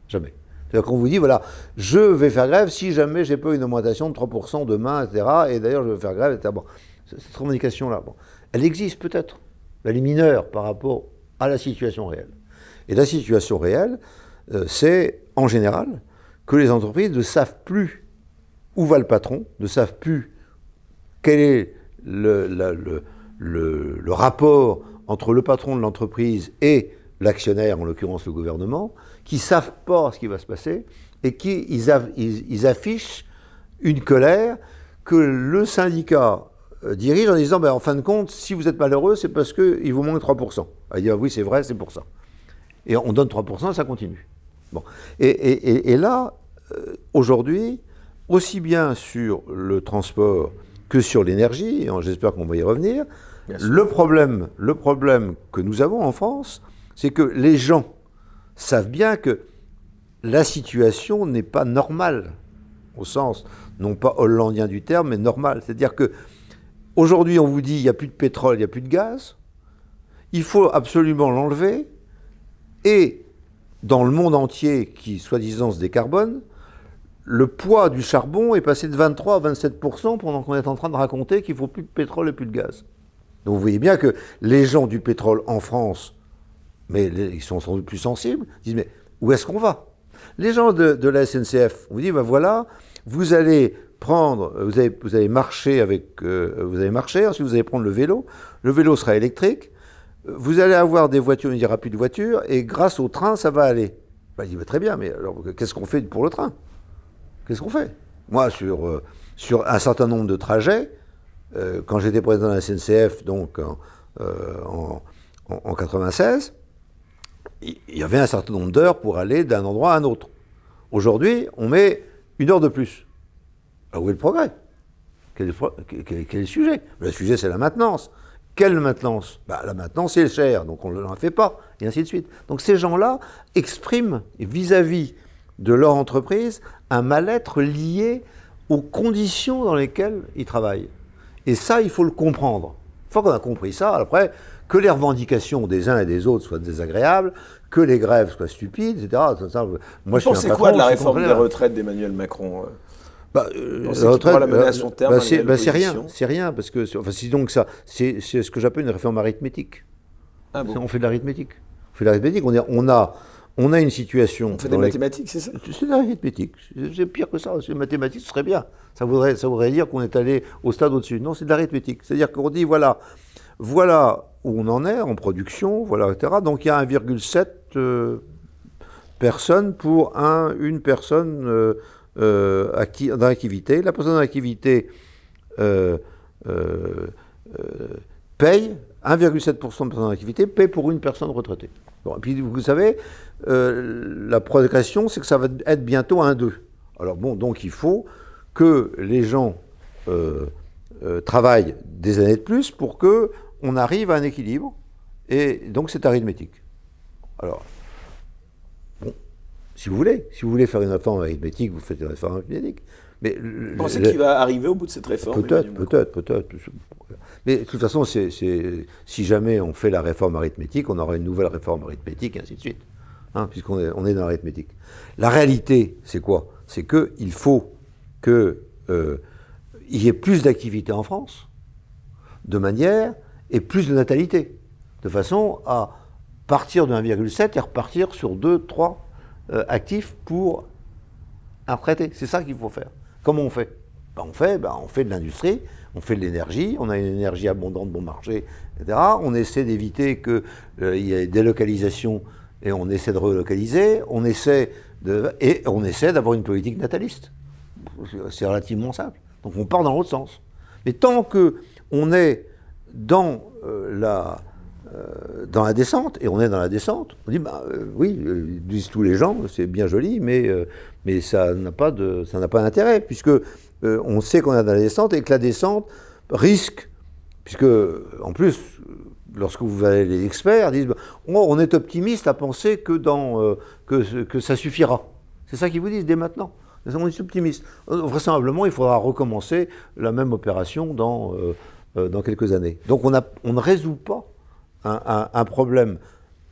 Jamais. C'est-à-dire qu'on vous dit, voilà, je vais faire grève si jamais j'ai pas une augmentation de 3% demain, etc. Et d'ailleurs, je vais faire grève, etc. Bon, cette revendication-là, bon, elle existe peut-être. Elle est mineure par rapport à la situation réelle. Et la situation réelle, euh, c'est en général que les entreprises ne savent plus où va le patron, ne savent plus quel est le, rapport entre le patron de l'entreprise et l'actionnaire, en l'occurrence le gouvernement, qui ne savent pas ce qui va se passer et qui ils, affichent une colère que le syndicat euh, dirige en disant, ben, en fin de compte, si vous êtes malheureux, c'est parce qu'il vous manque 3%. À dire, oui, c'est vrai, c'est pour ça. Et on donne 3%, ça continue. Bon. et là, euh, aujourd'hui, aussi bien sur le transport que sur l'énergie, j'espère qu'on va y revenir. Le problème, le problème que nous avons en France, c'est que les gens savent bien que la situation n'est pas normale, au sens non pas hollandien du terme, mais normal. C'est-à-dire que aujourd'hui, on vous dit il n'y a plus de pétrole, il n'y a plus de gaz, il faut absolument l'enlever, et dans le monde entier qui soi-disant se décarbone, le poids du charbon est passé de 23 à 27 pendant qu'on est en train de raconter qu'il faut plus de pétrole et plus de gaz. Donc vous voyez bien que les gens du pétrole en France, mais ils sont sans doute plus sensibles, disent mais où est-ce qu'on va Les gens de, la SNCF, on vous dit ben voilà, vous allez prendre, vous allez, marcher avec, euh, vous allez marcher, ensuite vous allez prendre le vélo, le vélo sera électrique, vous allez avoir des voitures, il n'y aura plus de voitures, et grâce au train, ça va aller. Ben, il ben, très bien, mais alors qu'est-ce qu'on fait pour le train qu'est-ce qu'on fait Moi, sur, euh, sur un certain nombre de trajets, euh, quand j'étais président de la SNCF, donc en, euh, 96, il y, avait un certain nombre d'heures pour aller d'un endroit à un autre. Aujourd'hui, on met une heure de plus. Ah, où est le progrès quel, est le sujet Le sujet, c'est la maintenance. Quelle maintenance bah, La maintenance, c'est cher, donc on ne l'en fait pas, et ainsi de suite. Donc ces gens-là expriment vis à -vis de leur entreprise un mal-être lié aux conditions dans lesquelles ils travaillent. Et ça, il faut le comprendre. Une fois qu'on a compris ça, après, que les revendications des uns et des autres soient désagréables, que les grèves soient stupides, etc. Ça, moi, Vous pensez quoi de la réforme des retraites d'Emmanuel Macron euh bah, euh, la retraite, euh, bah, hein, bah, c'est rien, c'est rien, parce que enfin, c'est donc ça, c'est ce que j'appelle une réforme arithmétique. Ah on fait de l'arithmétique. On fait de l'arithmétique, on a on a une situation. On fait des mathématiques, c'est ça C'est de l'arithmétique. C'est pire que ça. mathématiques, ce serait bien. Ça voudrait, ça voudrait dire qu'on est allé au stade au-dessus. Non, c'est de l'arithmétique. C'est-à-dire qu'on dit, voilà, voilà où on en est en production, voilà, etc. Donc il y a 1,7 euh, personnes pour un, une personne euh, euh dans l'activité. La personne dans l'activité euh, paye, 1,7% de personnes dans l'activité paye pour une personne retraitée. Bon, et puis vous savez, euh, la progression, c'est que ça va être bientôt un 2. Alors bon, donc il faut que les gens euh, euh, travaillent des années de plus pour que on arrive à un équilibre. Et donc c'est arithmétique. Alors, bon, si vous voulez, si vous voulez faire une réforme arithmétique, vous faites une réforme arithmétique. Mais Vous pensez qu'il va arriver au bout de cette réforme Peut-être, peut-être, peut-être. Mais de toute façon, si jamais on fait la réforme arithmétique, on aura une nouvelle réforme arithmétique, et ainsi de suite. Hein, puisqu'on est, dans l'arithmétique. La réalité, c'est quoi C'est qu'il faut qu'il euh, y ait plus d'activité en France, de manière, et plus de natalité, de façon à partir de 1,7 et repartir sur 2, 3 euh, actifs pour un traité. C'est ça qu'il faut faire. Comment on fait ben, on, fait ben, on fait de l'industrie, on fait de l'énergie, on a une énergie abondante, bon marché, etc. On essaie d'éviter qu'il euh, il y ait délocalisation et on essaie de relocaliser, on essaie de, et on essaie d'avoir une politique nataliste. C'est relativement simple. Donc on part dans l'autre sens. Mais tant que on est dans euh, la euh, dans la descente, et on est dans la descente, on dit, bah, oui, disent tous les gens, c'est bien joli, mais mais ça n'a pas de, ça n'a pas d'intérêt, puisque euh, on sait qu'on a de la descente et que la descente risque, puisque en plus, lorsque vous allez les experts disent, on, est optimiste à penser que dans euh, que, que ça suffira. C'est ça qu'ils vous disent dès maintenant. On est optimiste. Vraisemblablement, il faudra recommencer la même opération dans, euh, dans quelques années. Donc on, a, on ne résout pas un, un, problème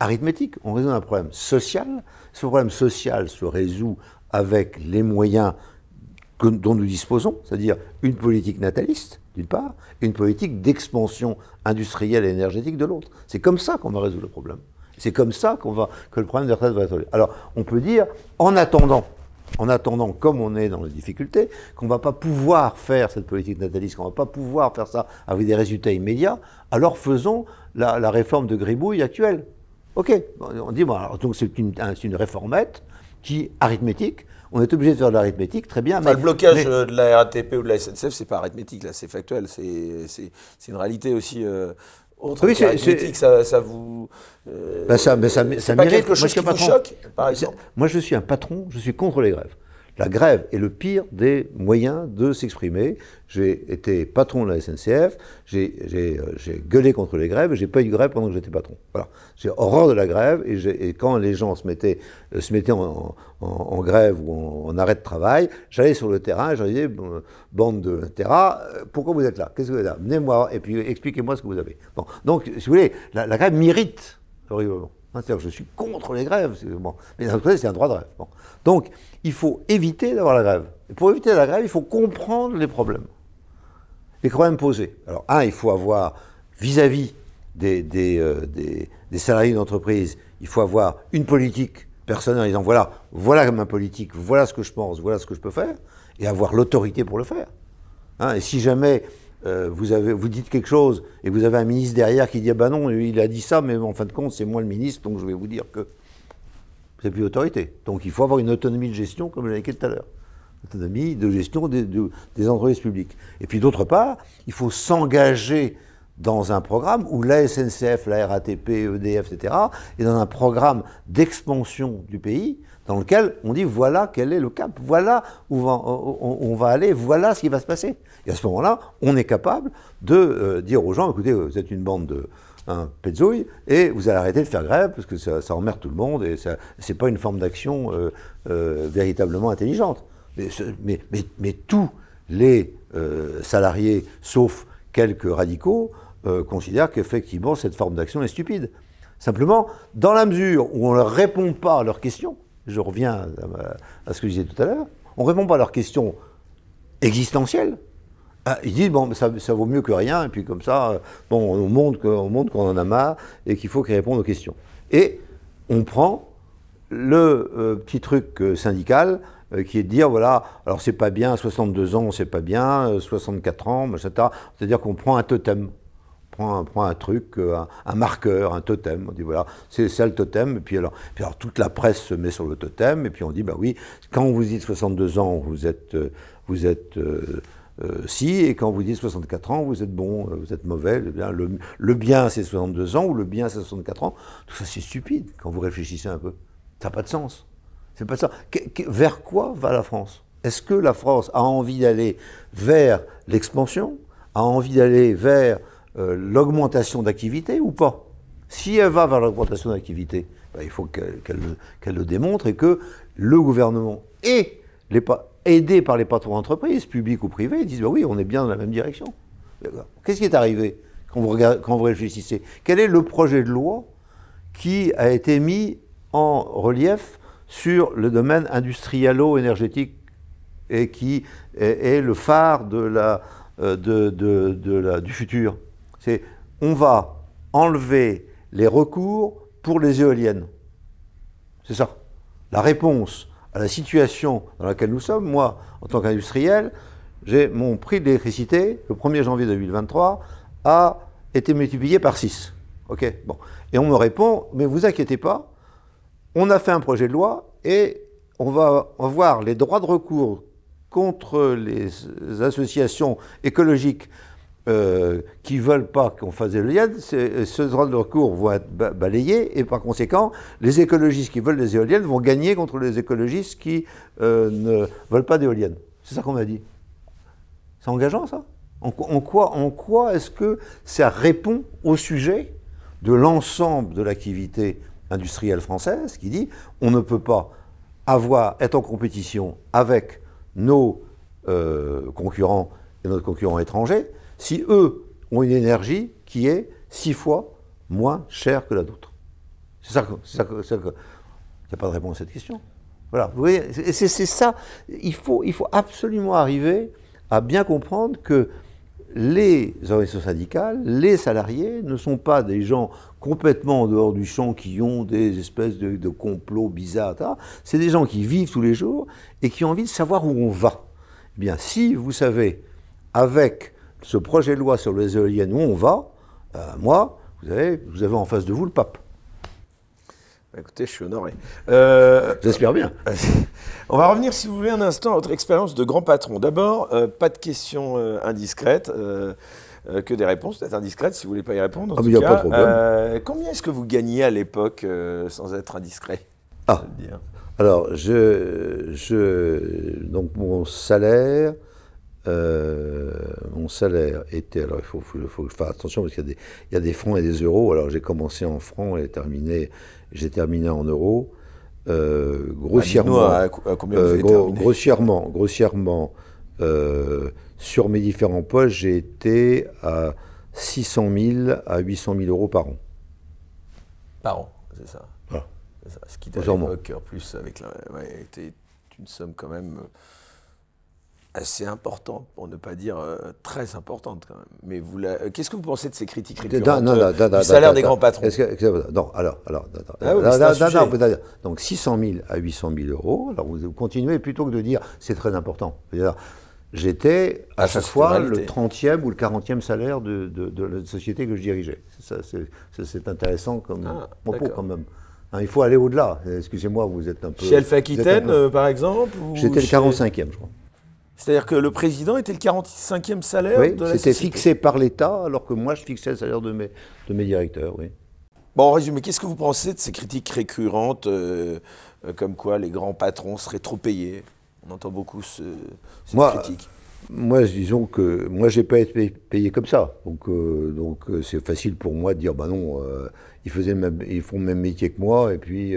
arithmétique, on résout un problème social. Ce problème social se résout avec les moyens dont nous disposons, c'est-à-dire une politique nataliste, d'une part, une politique d'expansion industrielle et énergétique de l'autre. C'est comme ça qu'on va résoudre le problème. C'est comme ça qu'on va, que le problème la retraite va être résolu. Alors, on peut dire, en attendant, en attendant, comme on est dans les difficultés, qu'on ne va pas pouvoir faire cette politique nataliste, qu'on ne va pas pouvoir faire ça avec des résultats immédiats, alors faisons la, réforme de Gribouille actuelle. Ok, on dit, bon, donc c'est une réformette, qui, arithmétique, on est obligé de faire de l'arithmétique, très bien. mais, le blocage euh, de la RATP ou de la SNCF, c'est pas arithmétique, là, c'est factuel, c'est une réalité aussi. Euh, autre ah oui, c'est ça, ça, vous. ça, mais ça, ça quelque chose qui patron. par exemple. Moi, je suis un patron, je suis contre les grèves. La grève est le pire des moyens de s'exprimer. J'ai été patron de la SNCF, euh, j'ai gueulé contre les grèves et j'ai pas eu de grève pendant que j'étais patron. Voilà. J'ai horreur de la grève et, quand les gens se mettaient, euh, se en, grève ou en, arrêt de travail, j'allais sur le terrain et je disais, euh, bande de terra, pourquoi vous êtes là Qu'est-ce que vous êtes là Venez-moi et puis expliquez-moi ce que vous avez. Donc, si vous voulez, la, grève m'irrite horriblement. Hein, je suis contre les grèves, mais d'un c'est un droit de grève. Donc, il faut éviter d'avoir la grève. Et pour éviter la grève, il faut comprendre les problèmes. Les problèmes posés. Alors, un, il faut avoir, vis-à-vis euh, des, salariés d'entreprise, il faut avoir une politique personnelle en disant voilà, voilà ma politique, voilà ce que je pense, voilà ce que je peux faire, et avoir l'autorité pour le faire. Hein, et si jamais euh, vous, avez, dites quelque chose et vous avez un ministre derrière qui dit ah ben non, il a dit ça, mais en fin de compte, c'est moi le ministre, donc je vais vous dire que vous plus d'autorité. Donc il faut avoir une autonomie de gestion, comme je dit tout à l'heure. Autonomie de gestion des, des, entreprises publiques. Et puis d'autre part, il faut s'engager dans un programme où la SNCF, la RATP, EDF, etc., est dans un programme d'expansion du pays dans lequel on dit voilà quel est le cap, voilà où on, va aller, voilà ce qui va se passer. Et à ce moment-là, on est capable de euh, dire aux gens, écoutez, vous êtes une bande de, un et vous allez arrêter de faire grève, parce que ça, emmerde tout le monde, et ce n'est pas une forme d'action euh, euh, véritablement intelligente. Mais, tous les euh, salariés, sauf quelques radicaux, considèrent qu'effectivement cette forme d'action est stupide. Simplement, dans la mesure où on ne répond pas à leurs questions, je reviens à, à ce que je disais tout à l'heure, on ne répond pas à leurs questions existentielles, ah, ils disent, bon, ça, ça, vaut mieux que rien, et puis comme ça, euh, bon, on montre qu'on en a marre et qu'il faut qu'ils répondent aux questions. Et on prend le euh, petit truc euh, syndical qui est de dire, voilà, alors c'est pas bien, 62 ans, c'est pas bien, 64 ans, etc. C'est-à-dire qu'on prend un totem. On prend un, prend un truc, un, marqueur, un totem. On dit voilà, c'est ça le totem. Et puis alors, puis alors, toute la presse se met sur le totem. Et puis on dit bah oui, quand vous dites 62 ans, vous êtes, vous êtes euh, si, et quand vous dites 64 ans, vous êtes bon, euh, vous êtes mauvais, le bien, c'est 62 ans, ou le bien c'est 64 ans, tout ça c'est stupide quand vous réfléchissez un peu. Ça n'a pas de sens. C'est pas ça. vers quoi va la France Est-ce que la France a envie d'aller vers l'expansion, a envie d'aller vers euh, l'augmentation d'activité ou pas Si elle va vers l'augmentation d'activité, ben, il faut qu'elle le démontre et que le gouvernement est les aidés par les patrons d'entreprise, publics ou privés, ils disent bah oui, on est bien dans la même direction. Qu'est-ce qui est arrivé quand vous, regardez, quand vous réfléchissez Quel est le projet de loi qui a été mis en relief sur le domaine industrialo-énergétique et qui est, le phare euh, la, du futur C'est on va enlever les recours pour les éoliennes. C'est ça. La réponse à la situation dans laquelle nous sommes, moi, en tant qu'industriel, j'ai mon prix de l'électricité, le 1er janvier 2023, a été multiplié par 6. OK Bon. Et on me répond, mais vous inquiétez pas, on a fait un projet de loi et on va avoir les droits de recours contre les associations écologiques euh, qui ne veulent pas qu'on fasse des éoliennes, ce droit euh, de recours va être balayé et par conséquent, les écologistes qui veulent des éoliennes vont gagner contre les écologistes qui euh, ne veulent pas d'éoliennes. C'est ça qu'on a dit. C'est engageant ça en, quoi, est-ce que ça répond au sujet de l'ensemble de l'activité industrielle française qui dit on ne peut pas être en compétition avec nos concurrents et notre concurrents étrangers? si eux ont une énergie qui est six fois moins chère que la nôtre C'est ça que. Il n'y a pas de réponse à cette question. Voilà, vous voyez, c'est ça. Il faut, il faut absolument arriver à bien comprendre que les organisations syndicales, les salariés, ne sont pas des gens complètement en dehors du champ qui ont des espèces de, de complots bizarres. C'est des gens qui vivent tous les jours et qui ont envie de savoir où on va. Eh bien, si vous savez, avec ce projet de loi sur les éoliennes où on va, euh, moi, vous avez, vous avez en face de vous le pape. Bah, écoutez, je suis honoré. Euh, J'espère bien. On va revenir, si vous voulez, un instant à votre expérience de grand patron. D'abord, euh, pas de questions indiscrètes, que des réponses, peut-être indiscrètes, si vous ne voulez pas y répondre. Ah, il n'y a pas de problème. combien est-ce que vous gagniez à l'époque sans être indiscret Ah, alors, je, je, donc mon salaire, euh, mon salaire était, alors il faut, faut, je faire attention parce qu'il y, a des francs et des euros. Alors j'ai commencé en francs et terminé, j'ai terminé en euros. Euh, euh, grossièrement, grossièrement, grossièrement, sur mes différents postes, j'ai été à 600 000 à 800 000 euros par an. Par an, c'est ça. Ah. Ce qui t'a plus avec la, était une somme quand même assez importante, pour ne pas dire euh, très importante quand même. Mais vous euh, qu'est-ce que vous pensez de ces critiques récurrentes euh, du salaire des grands patrons Non, alors, alors, ah donc 600 000 à 800 000 euros. Alors vous continuez plutôt que de dire c'est très important. J'étais à, ah, chaque fois le 30e ou le 40e salaire de, la société que je dirigeais. C'est intéressant comme ah, propos quand même. Hein, il faut aller au-delà. Excusez-moi, vous êtes un peu. Chez Aquitaine, par exemple J'étais le 45e, je crois. C'est-à-dire que le président était le 45e salaire de la c'était fixé par l'État, alors que moi, je fixais le salaire de mes, de mes directeurs, oui. Bon, en résumé, qu'est-ce que vous pensez de ces critiques récurrentes, euh, euh, comme quoi les grands patrons seraient trop payés On entend beaucoup ce, cette moi, Moi, disons que moi, j'ai pas été payé comme ça, donc euh, donc c'est facile pour moi de dire, ben non, ils ils font le même métier que moi, et puis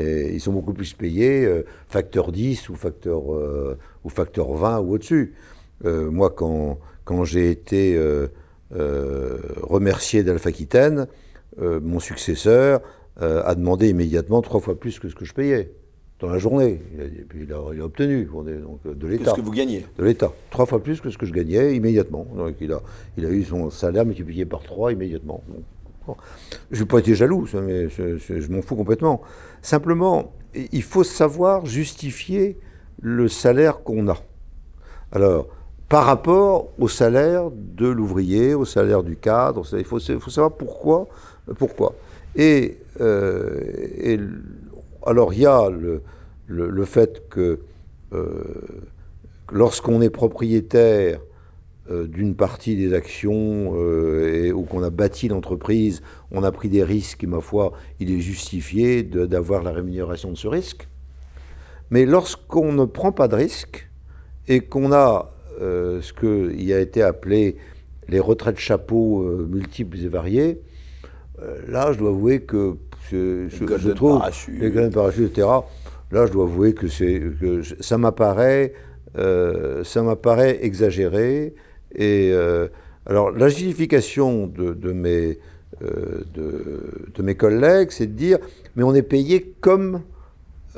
ils sont beaucoup plus payés euh, facteur 10 ou facteur, euh, ou facteur 20 ou au-dessus. Euh, moi, quand, quand j'ai été remercié dalpha mon successeur a demandé immédiatement trois fois plus que ce que je payais dans la journée. Il a, et puis il a, obtenu obtenu donc, de l'État. que vous gagnez De l'État. Trois fois plus que ce que je gagnais immédiatement. Donc il a, il a eu son salaire multiplié par trois immédiatement. Donc. Je Je n'ai pas été jaloux, mais je, m'en fous complètement. Simplement, il faut savoir justifier le salaire qu'on a. Alors, par rapport au salaire de l'ouvrier, au salaire du cadre, il faut, savoir pourquoi. pourquoi. Et, euh, alors, il y a le, fait que euh, lorsqu'on est propriétaire, euh, d'une partie des actions euh, et, ou qu'on a bâti l'entreprise, on a pris des risques et ma foi, il est justifié d'avoir la rémunération de ce risque. Mais lorsqu'on ne prend pas de risque et qu'on a euh, ce qu'il a été appelé les retraites chapeaux multiples et variées, là je dois avouer que je, trouve les de etc. Là je dois avouer que, que ça m'apparaît ça m'apparaît exagéré et euh, alors, la justification de, mes, euh, de, mes collègues, c'est de dire mais on est payé comme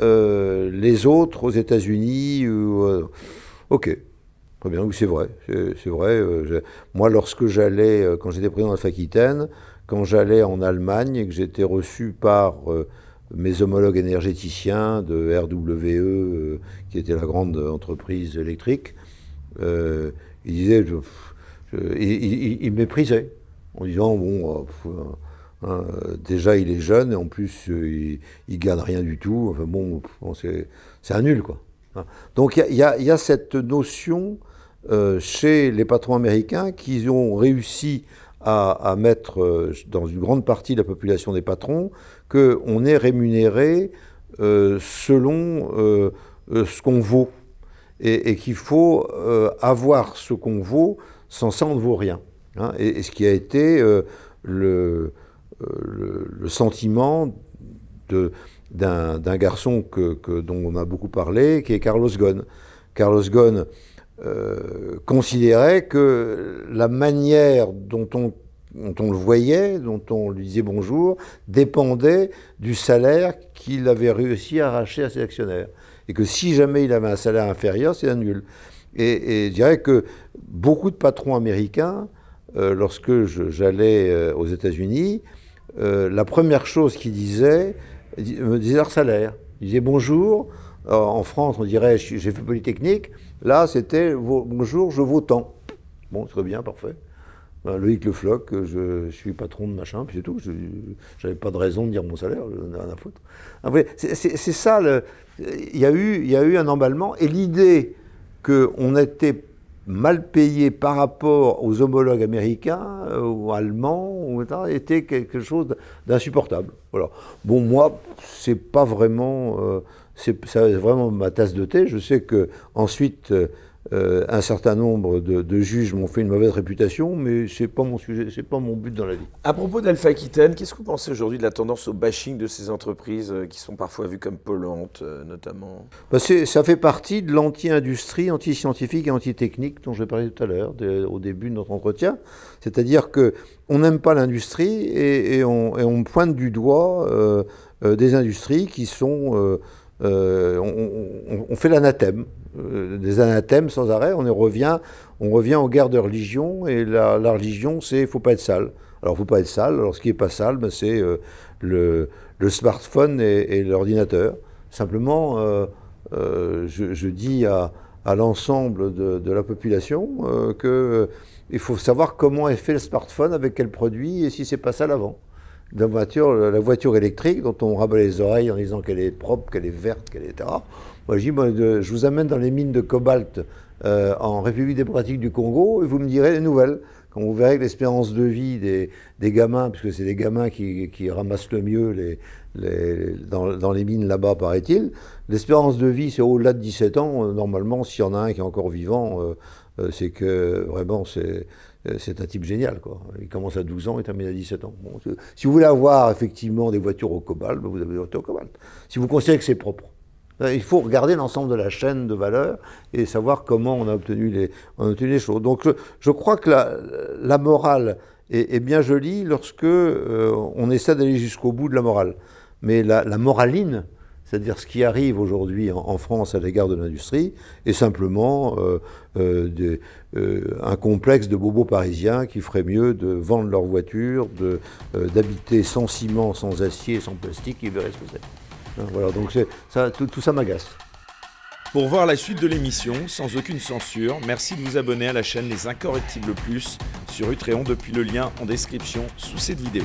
euh, les autres aux États-Unis. ok, Très bien, c'est vrai. C'est vrai. moi, lorsque j'allais, quand j'étais président de la faquitaine quand j'allais en Allemagne et que j'étais reçu par mes homologues énergéticiens de RWE, qui était la grande entreprise électrique, il disait, je, il, méprisait, en disant, bon, euh, euh, hein, déjà il est jeune, et en plus euh, il, ne gagne rien du tout, enfin bon, c'est un nul, quoi. Hein. Donc il y, a cette notion chez les patrons américains qu'ils ont réussi à, mettre dans une grande partie de la population des patrons qu'on est rémunéré selon ce qu'on vaut et, qu'il faut euh, avoir ce qu'on vaut, sans ça on ne vaut rien. Hein. et, ce qui a été euh, euh, le, sentiment d'un garçon que, dont on a beaucoup parlé, qui est Carlos Ghosn. Carlos Ghosn considérait que la manière dont on dont on le voyait, dont on lui disait bonjour, dépendait du salaire qu'il avait réussi à arracher à ses actionnaires et que si jamais il avait un salaire inférieur, c'est nul. Et, je dirais que beaucoup de patrons américains, euh, lorsque j'allais euh, aux États-Unis, euh, la première chose qu'ils disaient, me disaient leur salaire. Ils disaient bonjour. en France, on dirait j'ai fait Polytechnique. Là, c'était bonjour, je vaux tant. Bon, très bien, parfait. Ben, Loïc Le Floc, euh, je, suis patron de machin, puis c'est tout. Je n'avais pas de raison de dire mon salaire, je rien à foutre. C'est ça, il y, a eu, y a eu un emballement, et l'idée qu'on était mal payé par rapport aux homologues américains euh, ou allemands ou, était quelque chose d'insupportable. Bon, moi, c'est pas vraiment, euh, c'est vraiment ma tasse de thé. Je sais que ensuite. Euh, un certain nombre de, juges m'ont fait une mauvaise réputation, mais c'est pas mon sujet, c'est pas mon but dans la vie. À propos d'Alpha Aquitaine, qu'est-ce que vous pensez aujourd'hui de la tendance au bashing de ces entreprises euh, qui sont parfois vues comme polluantes, euh, notamment bah, Ça fait partie de l'anti-industrie, anti-scientifique et anti-technique dont vais parler tout à l'heure, au début de notre entretien. C'est-à-dire que on n'aime pas l'industrie et, on, pointe du doigt des industries qui sont on, fait l'anathème euh, des anathèmes sans arrêt. On, y revient, on revient aux guerres de religion, et la, religion, c'est faut pas être sale. Alors, il faut pas être sale. Alors, ce qui est pas sale, ben, c'est euh, le, smartphone et, l'ordinateur. Simplement, euh, je, dis à, l'ensemble de, de, la population qu'il faut savoir comment est fait le smartphone, avec quel produit, et si c'est pas sale avant la voiture, la voiture électrique dont on rabat les oreilles en disant qu'elle est propre, qu'elle est verte, qu'elle est etc. Moi, je dis, je vous amène dans les mines de cobalt euh, en République démocratique du Congo et vous me direz les nouvelles. Quand vous verrez que l'espérance de vie des, des gamins, puisque c'est des gamins qui, ramassent le mieux les, dans, les mines là-bas, paraît-il, l'espérance de vie, c'est au-delà de 17 ans. Euh, normalement, s'il y en a un qui est encore vivant, euh, c'est que vraiment, c'est euh, c'est un type génial. Quoi. Il commence à 12 ans et termine à 17 ans. si vous voulez avoir effectivement des voitures au cobalt, ben, vous avez des voitures au cobalt. Si vous considérez que c'est propre. Ben, il faut regarder l'ensemble de la chaîne de valeur et savoir comment on a obtenu les, on les choses. Donc je, crois que la, morale est, bien jolie lorsque euh, on essaie d'aller jusqu'au bout de la morale. Mais la, la moraline, c'est-à-dire ce qui arrive aujourd'hui en, France à l'égard de l'industrie est simplement euh, euh, euh, un complexe de bobos parisiens qui ferait mieux de vendre leur voiture, d'habiter sans ciment, sans acier, sans plastique, ils verraient ce que c'est. Hein, voilà, donc tout, ça m'agace. Pour voir la suite de l'émission, sans aucune censure, merci de vous abonner à la chaîne Les Incorrectibles Plus sur Utreon depuis le lien en description sous cette vidéo.